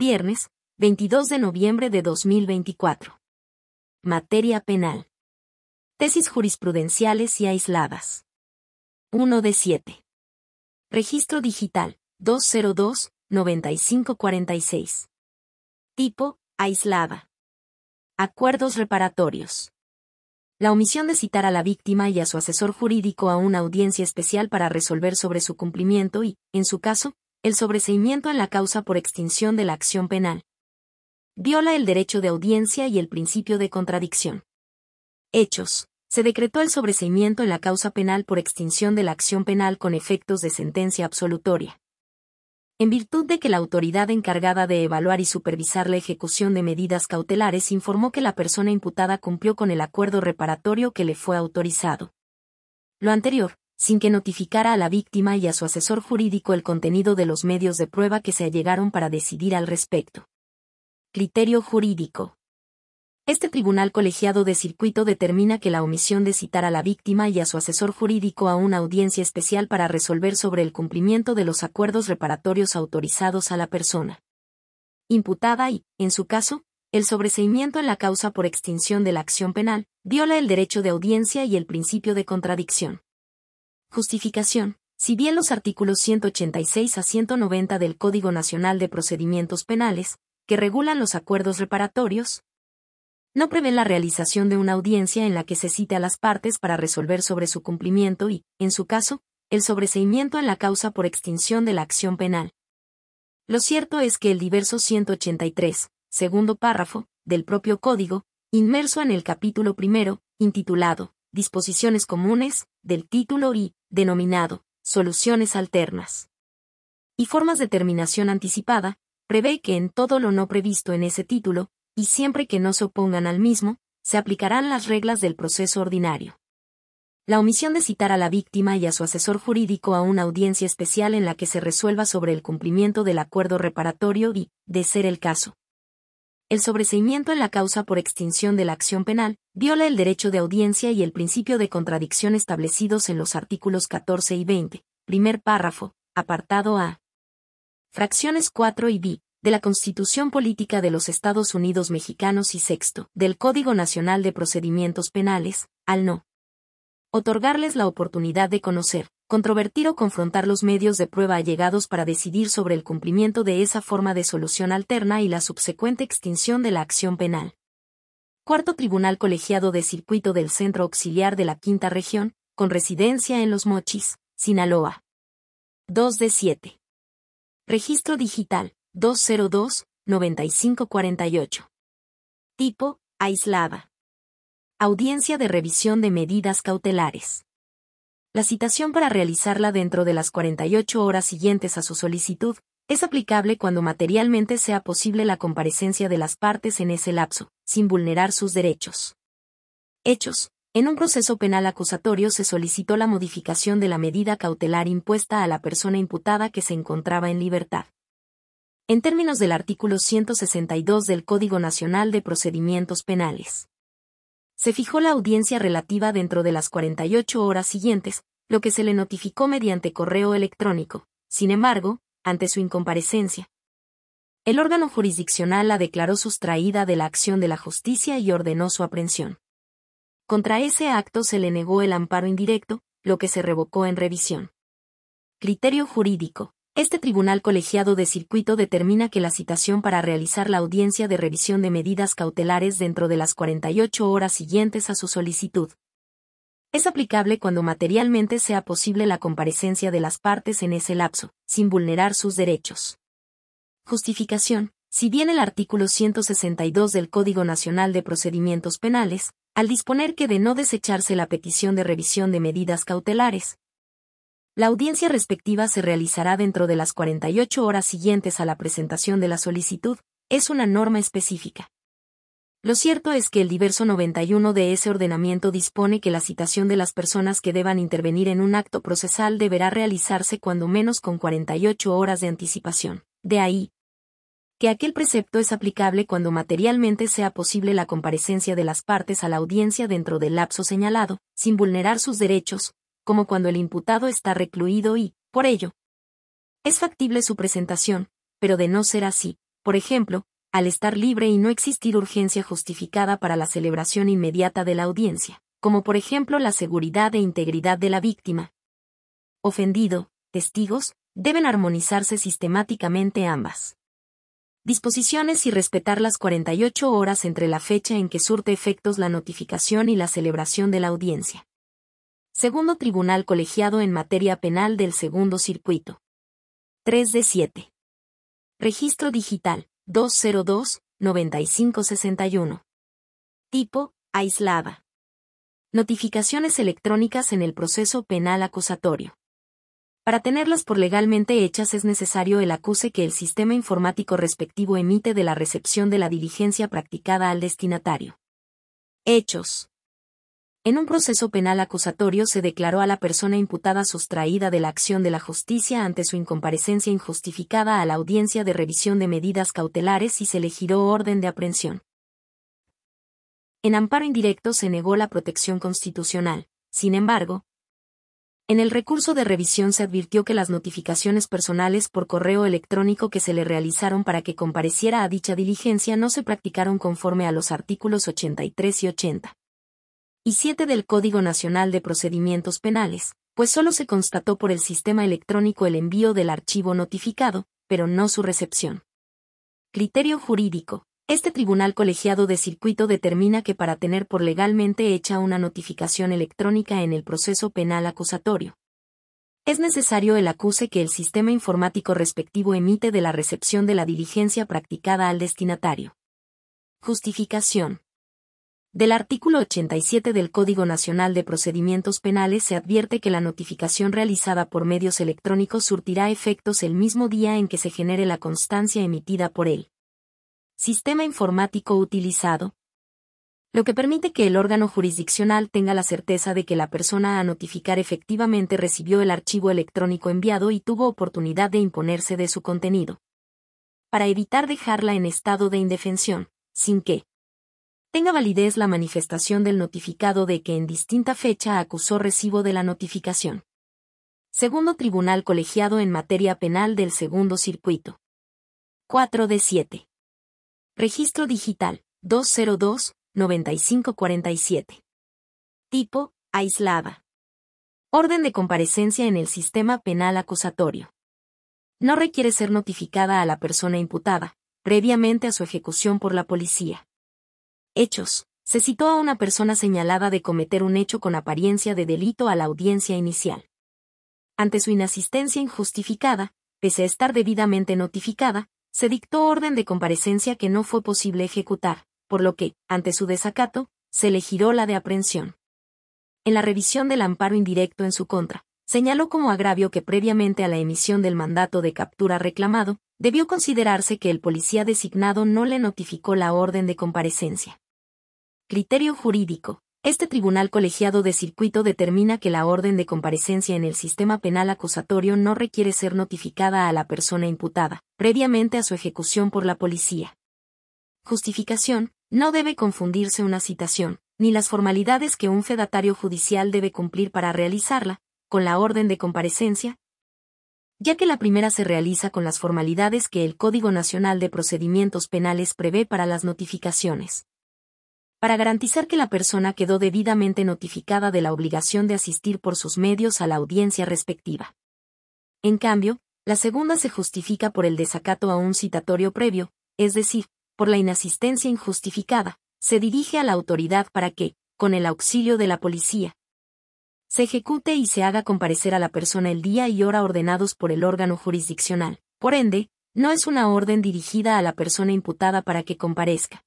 viernes, 22 de noviembre de 2024. Materia penal. Tesis jurisprudenciales y aisladas. 1 de 7. Registro digital 202-9546. Tipo, aislada. Acuerdos reparatorios. La omisión de citar a la víctima y a su asesor jurídico a una audiencia especial para resolver sobre su cumplimiento y, en su caso, el sobreseimiento en la causa por extinción de la acción penal. Viola el derecho de audiencia y el principio de contradicción. Hechos. Se decretó el sobreseimiento en la causa penal por extinción de la acción penal con efectos de sentencia absolutoria. En virtud de que la autoridad encargada de evaluar y supervisar la ejecución de medidas cautelares informó que la persona imputada cumplió con el acuerdo reparatorio que le fue autorizado. Lo anterior, sin que notificara a la víctima y a su asesor jurídico el contenido de los medios de prueba que se allegaron para decidir al respecto. Criterio jurídico. Este tribunal colegiado de circuito determina que la omisión de citar a la víctima y a su asesor jurídico a una audiencia especial para resolver sobre el cumplimiento de los acuerdos reparatorios autorizados a la persona imputada y, en su caso, el sobreseimiento en la causa por extinción de la acción penal, viola el derecho de audiencia y el principio de contradicción. Justificación. Si bien los artículos 186 a 190 del Código Nacional de Procedimientos Penales, que regulan los acuerdos reparatorios, no prevén la realización de una audiencia en la que se cite a las partes para resolver sobre su cumplimiento y, en su caso, el sobreseimiento en la causa por extinción de la acción penal. Lo cierto es que el diverso 183, segundo párrafo, del propio Código, inmerso en el capítulo primero, intitulado Disposiciones comunes, del título y, denominado soluciones alternas. Y formas de terminación anticipada, prevé que en todo lo no previsto en ese título, y siempre que no se opongan al mismo, se aplicarán las reglas del proceso ordinario. La omisión de citar a la víctima y a su asesor jurídico a una audiencia especial en la que se resuelva sobre el cumplimiento del acuerdo reparatorio y, de ser el caso, el sobreseimiento en la causa por extinción de la acción penal, viola el derecho de audiencia y el principio de contradicción establecidos en los artículos 14 y 20, primer párrafo, apartado A. Fracciones 4 y B, de la Constitución Política de los Estados Unidos Mexicanos y sexto, del Código Nacional de Procedimientos Penales, al no. Otorgarles la oportunidad de conocer, controvertir o confrontar los medios de prueba allegados para decidir sobre el cumplimiento de esa forma de solución alterna y la subsecuente extinción de la acción penal. Cuarto Tribunal Colegiado de Circuito del Centro Auxiliar de la Quinta Región, con residencia en Los Mochis, Sinaloa. 2 de 7. Registro digital 202-9548. Tipo, aislada. Audiencia de revisión de medidas cautelares. La citación para realizarla dentro de las 48 horas siguientes a su solicitud es aplicable cuando materialmente sea posible la comparecencia de las partes en ese lapso, sin vulnerar sus derechos. Hechos. En un proceso penal acusatorio se solicitó la modificación de la medida cautelar impuesta a la persona imputada que se encontraba en libertad. En términos del artículo 162 del Código Nacional de Procedimientos Penales. Se fijó la audiencia relativa dentro de las 48 horas siguientes, lo que se le notificó mediante correo electrónico. Sin embargo, ante su incomparecencia. El órgano jurisdiccional la declaró sustraída de la acción de la justicia y ordenó su aprehensión. Contra ese acto se le negó el amparo indirecto, lo que se revocó en revisión. Criterio jurídico. Este tribunal colegiado de circuito determina que la citación para realizar la audiencia de revisión de medidas cautelares dentro de las 48 horas siguientes a su solicitud es aplicable cuando materialmente sea posible la comparecencia de las partes en ese lapso, sin vulnerar sus derechos. Justificación. Si bien el artículo 162 del Código Nacional de Procedimientos Penales, al disponer que de no desecharse la petición de revisión de medidas cautelares, la audiencia respectiva se realizará dentro de las 48 horas siguientes a la presentación de la solicitud, es una norma específica. Lo cierto es que el diverso 91 de ese ordenamiento dispone que la citación de las personas que deban intervenir en un acto procesal deberá realizarse cuando menos con 48 horas de anticipación. De ahí, que aquel precepto es aplicable cuando materialmente sea posible la comparecencia de las partes a la audiencia dentro del lapso señalado, sin vulnerar sus derechos, como cuando el imputado está recluido y, por ello, es factible su presentación, pero de no ser así, por ejemplo, al estar libre y no existir urgencia justificada para la celebración inmediata de la audiencia, como por ejemplo la seguridad e integridad de la víctima. Ofendido, testigos, deben armonizarse sistemáticamente ambas. Disposiciones y respetar las 48 horas entre la fecha en que surte efectos la notificación y la celebración de la audiencia. Segundo Tribunal Colegiado en Materia Penal del Segundo Circuito. 3 de 7. Registro digital. 202-9561. Tipo, aislada. Notificaciones electrónicas en el proceso penal acusatorio. Para tenerlas por legalmente hechas es necesario el acuse que el sistema informático respectivo emite de la recepción de la diligencia practicada al destinatario. Hechos. En un proceso penal acusatorio se declaró a la persona imputada sustraída de la acción de la justicia ante su incomparecencia injustificada a la audiencia de revisión de medidas cautelares y se le giró orden de aprehensión. En amparo indirecto se negó la protección constitucional. Sin embargo, en el recurso de revisión se advirtió que las notificaciones personales por correo electrónico que se le realizaron para que compareciera a dicha diligencia no se practicaron conforme a los artículos 83 y 80 y 7 del Código Nacional de Procedimientos Penales, pues solo se constató por el sistema electrónico el envío del archivo notificado, pero no su recepción. Criterio jurídico. Este tribunal colegiado de circuito determina que para tener por legalmente hecha una notificación electrónica en el proceso penal acusatorio, es necesario el acuse que el sistema informático respectivo emite de la recepción de la diligencia practicada al destinatario. Justificación. Del artículo 87 del Código Nacional de Procedimientos Penales se advierte que la notificación realizada por medios electrónicos surtirá efectos el mismo día en que se genere la constancia emitida por él. Sistema informático utilizado. Lo que permite que el órgano jurisdiccional tenga la certeza de que la persona a notificar efectivamente recibió el archivo electrónico enviado y tuvo oportunidad de imponerse de su contenido. Para evitar dejarla en estado de indefensión, sin que, tenga validez la manifestación del notificado de que en distinta fecha acusó recibo de la notificación. Segundo Tribunal Colegiado en Materia Penal del Segundo Circuito. 4 de 7. Registro Digital 202-9547. Tipo, aislada. Orden de comparecencia en el sistema penal acusatorio. No requiere ser notificada a la persona imputada, previamente a su ejecución por la policía. Hechos. Se citó a una persona señalada de cometer un hecho con apariencia de delito a la audiencia inicial. Ante su inasistencia injustificada, pese a estar debidamente notificada, se dictó orden de comparecencia que no fue posible ejecutar, por lo que, ante su desacato, se le giró la de aprehensión. En la revisión del amparo indirecto en su contra, señaló como agravio que previamente a la emisión del mandato de captura reclamado, debió considerarse que el policía designado no le notificó la orden de comparecencia. Criterio jurídico. Este tribunal colegiado de circuito determina que la orden de comparecencia en el sistema penal acusatorio no requiere ser notificada a la persona imputada, previamente a su ejecución por la policía. Justificación. No debe confundirse una citación, ni las formalidades que un fedatario judicial debe cumplir para realizarla, con la orden de comparecencia, ya que la primera se realiza con las formalidades que el Código Nacional de Procedimientos Penales prevé para las notificaciones. Para garantizar que la persona quedó debidamente notificada de la obligación de asistir por sus medios a la audiencia respectiva. En cambio, la segunda se justifica por el desacato a un citatorio previo, es decir, por la inasistencia injustificada, se dirige a la autoridad para que, con el auxilio de la policía, se ejecute y se haga comparecer a la persona el día y hora ordenados por el órgano jurisdiccional. Por ende, no es una orden dirigida a la persona imputada para que comparezca,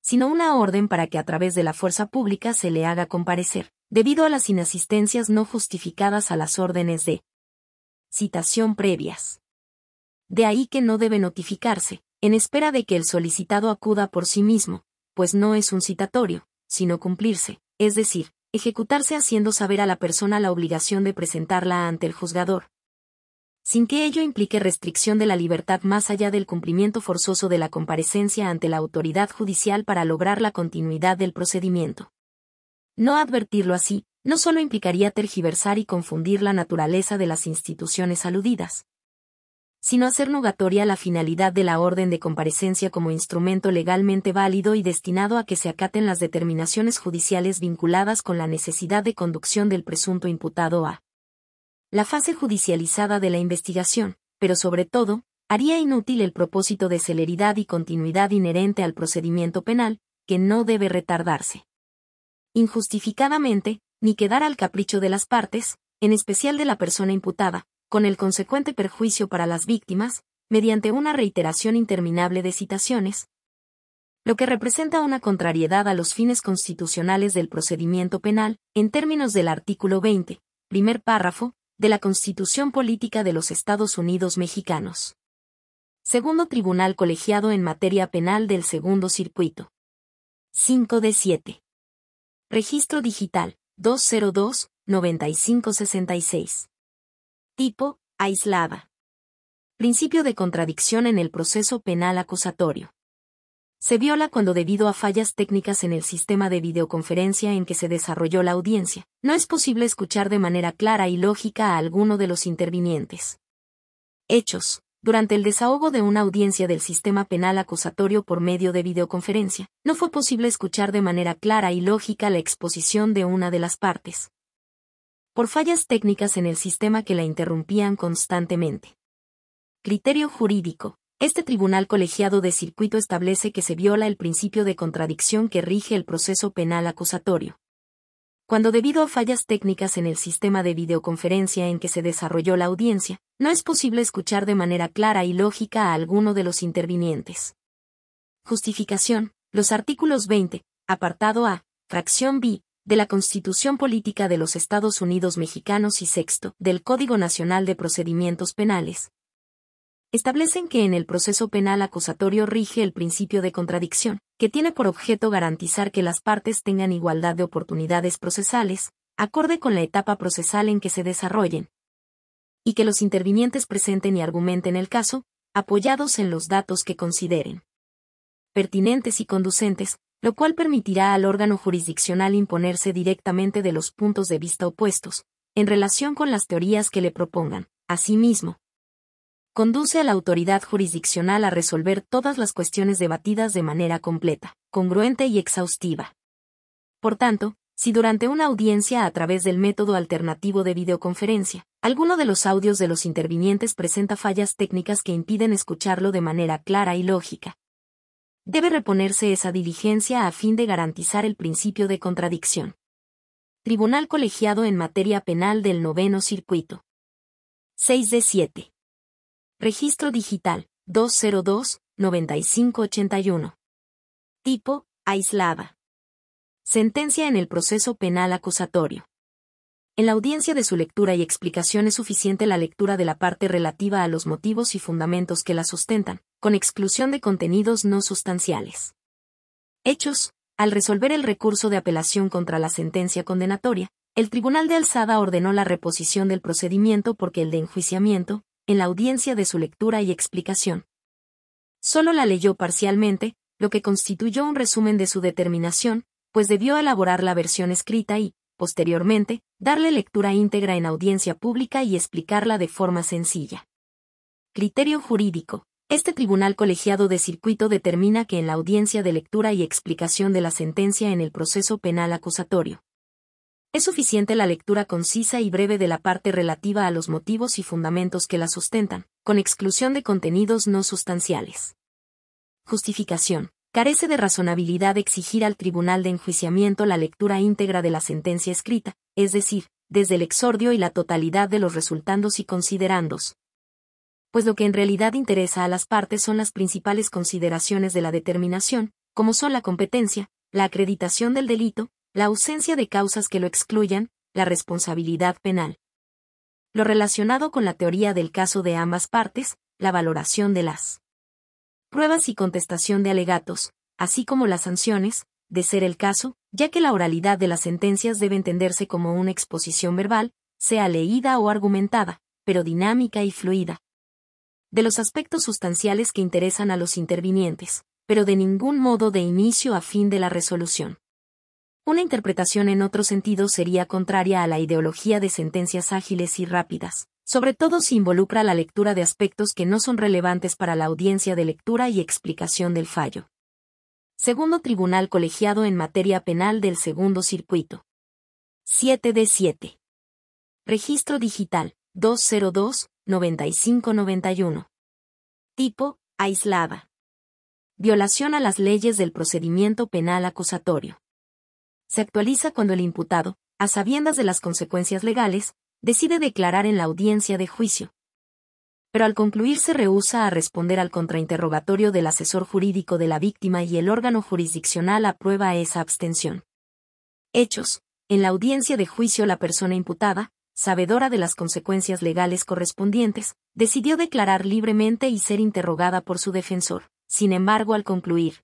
sino una orden para que a través de la fuerza pública se le haga comparecer, debido a las inasistencias no justificadas a las órdenes de citación previas. De ahí que no debe notificarse, en espera de que el solicitado acuda por sí mismo, pues no es un citatorio, sino cumplirse, es decir, ejecutarse haciendo saber a la persona la obligación de presentarla ante el juzgador, sin que ello implique restricción de la libertad más allá del cumplimiento forzoso de la comparecencia ante la autoridad judicial para lograr la continuidad del procedimiento. No advertirlo así, no solo implicaría tergiversar y confundir la naturaleza de las instituciones aludidas, sino hacer nugatoria la finalidad de la orden de comparecencia como instrumento legalmente válido y destinado a que se acaten las determinaciones judiciales vinculadas con la necesidad de conducción del presunto imputado a la fase judicializada de la investigación, pero sobre todo, haría inútil el propósito de celeridad y continuidad inherente al procedimiento penal, que no debe retardarse. Injustificadamente, ni quedar al capricho de las partes, en especial de la persona imputada, con el consecuente perjuicio para las víctimas, mediante una reiteración interminable de citaciones, lo que representa una contrariedad a los fines constitucionales del procedimiento penal, en términos del artículo 20, primer párrafo, de la Constitución Política de los Estados Unidos Mexicanos. Segundo Tribunal Colegiado en Materia Penal del Segundo Circuito. 5 de 7. Registro Digital, 202-9566. Tipo, aislada. Principio de contradicción en el proceso penal acusatorio. Se viola cuando debido a fallas técnicas en el sistema de videoconferencia en que se desarrolló la audiencia, no es posible escuchar de manera clara y lógica a alguno de los intervinientes. Hechos. Durante el desahogo de una audiencia del sistema penal acusatorio por medio de videoconferencia, no fue posible escuchar de manera clara y lógica la exposición de una de las partes por fallas técnicas en el sistema que la interrumpían constantemente. Criterio jurídico. Este tribunal colegiado de circuito establece que se viola el principio de contradicción que rige el proceso penal acusatorio. Cuando debido a fallas técnicas en el sistema de videoconferencia en que se desarrolló la audiencia, no es posible escuchar de manera clara y lógica a alguno de los intervinientes. Justificación. Los artículos 20, apartado A, fracción B, de la Constitución Política de los Estados Unidos Mexicanos y sexto del Código Nacional de Procedimientos Penales. Establecen que en el proceso penal acusatorio rige el principio de contradicción, que tiene por objeto garantizar que las partes tengan igualdad de oportunidades procesales, acorde con la etapa procesal en que se desarrollen, y que los intervinientes presenten y argumenten el caso, apoyados en los datos que consideren pertinentes y conducentes lo cual permitirá al órgano jurisdiccional imponerse directamente de los puntos de vista opuestos, en relación con las teorías que le propongan. Asimismo, conduce a la autoridad jurisdiccional a resolver todas las cuestiones debatidas de manera completa, congruente y exhaustiva. Por tanto, si durante una audiencia a través del método alternativo de videoconferencia, alguno de los audios de los intervinientes presenta fallas técnicas que impiden escucharlo de manera clara y lógica, debe reponerse esa diligencia a fin de garantizar el principio de contradicción. Tribunal Colegiado en Materia Penal del Noveno Circuito. 6 de 7. Registro Digital, 202-9581. Tipo, aislada. Sentencia en el proceso penal acusatorio. En la audiencia de su lectura y explicación es suficiente la lectura de la parte relativa a los motivos y fundamentos que la sustentan, con exclusión de contenidos no sustanciales. Hechos. Al resolver el recurso de apelación contra la sentencia condenatoria, el Tribunal de Alzada ordenó la reposición del procedimiento porque el de enjuiciamiento, en la audiencia de su lectura y explicación. Solo la leyó parcialmente, lo que constituyó un resumen de su determinación, pues debió elaborar la versión escrita y, posteriormente, darle lectura íntegra en audiencia pública y explicarla de forma sencilla. Criterio jurídico. Este tribunal colegiado de circuito determina que en la audiencia de lectura y explicación de la sentencia en el proceso penal acusatorio, es suficiente la lectura concisa y breve de la parte relativa a los motivos y fundamentos que la sustentan, con exclusión de contenidos no sustanciales. Justificación. Carece de razonabilidad exigir al Tribunal de Enjuiciamiento la lectura íntegra de la sentencia escrita, es decir, desde el exordio y la totalidad de los resultandos y considerandos, pues lo que en realidad interesa a las partes son las principales consideraciones de la determinación, como son la competencia, la acreditación del delito, la ausencia de causas que lo excluyan, la responsabilidad penal. Lo relacionado con la teoría del caso de ambas partes, la valoración de las pruebas y contestación de alegatos, así como las sanciones, de ser el caso, ya que la oralidad de las sentencias debe entenderse como una exposición verbal, sea leída o argumentada, pero dinámica y fluida, de los aspectos sustanciales que interesan a los intervinientes, pero de ningún modo de inicio a fin de la resolución. Una interpretación en otro sentido sería contraria a la ideología de sentencias ágiles y rápidas, sobre todo si involucra la lectura de aspectos que no son relevantes para la audiencia de lectura y explicación del fallo. Segundo Tribunal Colegiado en Materia Penal del Segundo Circuito. 7 de 7. Registro Digital, 202, 9591. Tipo, aislada. Violación a las leyes del procedimiento penal acusatorio. Se actualiza cuando el imputado, a sabiendas de las consecuencias legales, decide declarar en la audiencia de juicio. Pero al concluir se rehúsa a responder al contrainterrogatorio del asesor jurídico de la víctima y el órgano jurisdiccional aprueba esa abstención. Hechos. En la audiencia de juicio la persona imputada, sabedora de las consecuencias legales correspondientes, decidió declarar libremente y ser interrogada por su defensor. Sin embargo, al concluir,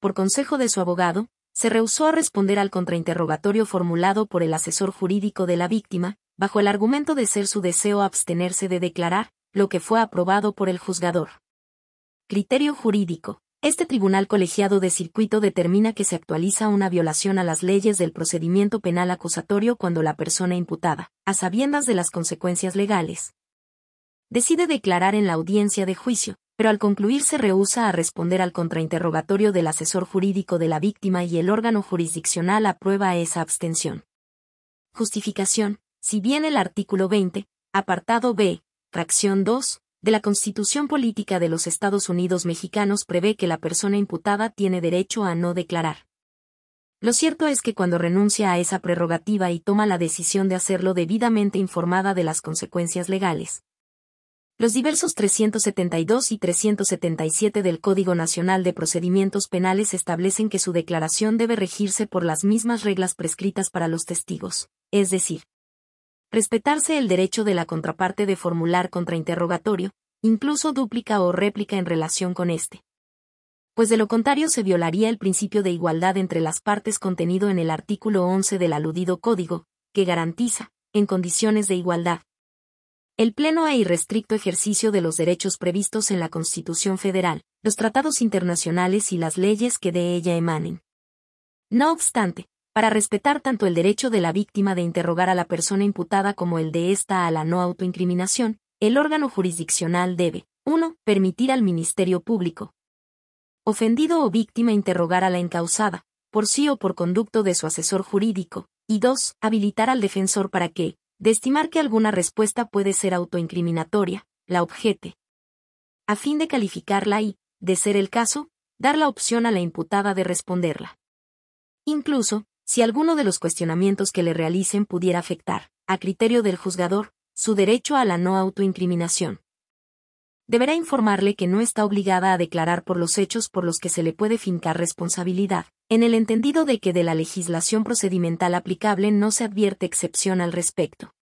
por consejo de su abogado, se rehusó a responder al contrainterrogatorio formulado por el asesor jurídico de la víctima, bajo el argumento de ser su deseo abstenerse de declarar, lo que fue aprobado por el juzgador. Criterio jurídico. Este tribunal colegiado de circuito determina que se actualiza una violación a las leyes del procedimiento penal acusatorio cuando la persona imputada, a sabiendas de las consecuencias legales, decide declarar en la audiencia de juicio, pero al concluir se rehúsa a responder al contrainterrogatorio del asesor jurídico de la víctima y el órgano jurisdiccional aprueba esa abstención. Justificación. Si bien el artículo 20, apartado B, fracción 2, de la Constitución Política de los Estados Unidos Mexicanos prevé que la persona imputada tiene derecho a no declarar. Lo cierto es que cuando renuncia a esa prerrogativa y toma la decisión de hacerlo debidamente informada de las consecuencias legales. Los diversos 372 y 377 del Código Nacional de Procedimientos Penales establecen que su declaración debe regirse por las mismas reglas prescritas para los testigos, es decir, respetarse el derecho de la contraparte de formular contrainterrogatorio, incluso dúplica o réplica en relación con este. Pues de lo contrario se violaría el principio de igualdad entre las partes contenido en el artículo 11 del aludido código, que garantiza, en condiciones de igualdad, el pleno e irrestricto ejercicio de los derechos previstos en la Constitución Federal, los tratados internacionales y las leyes que de ella emanen. No obstante, para respetar tanto el derecho de la víctima de interrogar a la persona imputada como el de ésta a la no autoincriminación, el órgano jurisdiccional debe 1. Permitir al Ministerio Público, ofendido o víctima interrogar a la encausada, por sí o por conducto de su asesor jurídico, y 2. Habilitar al defensor para que, de estimar que alguna respuesta puede ser autoincriminatoria, la objete. A fin de calificarla y, de ser el caso, dar la opción a la imputada de responderla. Incluso, si alguno de los cuestionamientos que le realicen pudiera afectar, a criterio del juzgador, su derecho a la no autoincriminación. Deberá informarle que no está obligada a declarar por los hechos por los que se le puede fincar responsabilidad, en el entendido de que de la legislación procedimental aplicable no se advierte excepción al respecto.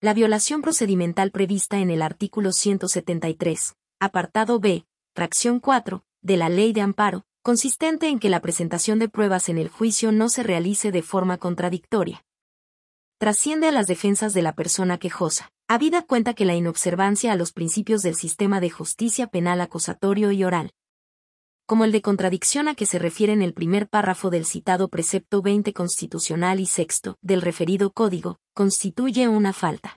La violación procedimental prevista en el artículo 173, apartado B, fracción 4, de la Ley de Amparo, consistente en que la presentación de pruebas en el juicio no se realice de forma contradictoria. Trasciende a las defensas de la persona quejosa. Habida cuenta que la inobservancia a los principios del sistema de justicia penal acusatorio y oral, como el de contradicción a que se refiere en el primer párrafo del citado precepto 20 constitucional y sexto del referido código, constituye una falta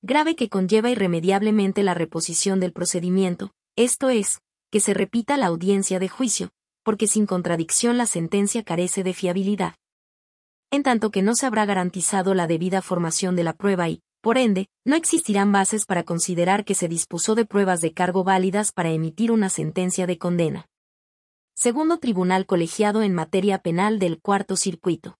grave que conlleva irremediablemente la reposición del procedimiento, esto es, que se repita la audiencia de juicio, porque sin contradicción la sentencia carece de fiabilidad. En tanto que no se habrá garantizado la debida formación de la prueba y, por ende, no existirán bases para considerar que se dispuso de pruebas de cargo válidas para emitir una sentencia de condena. Segundo Tribunal Colegiado en Materia Penal del Cuarto Circuito.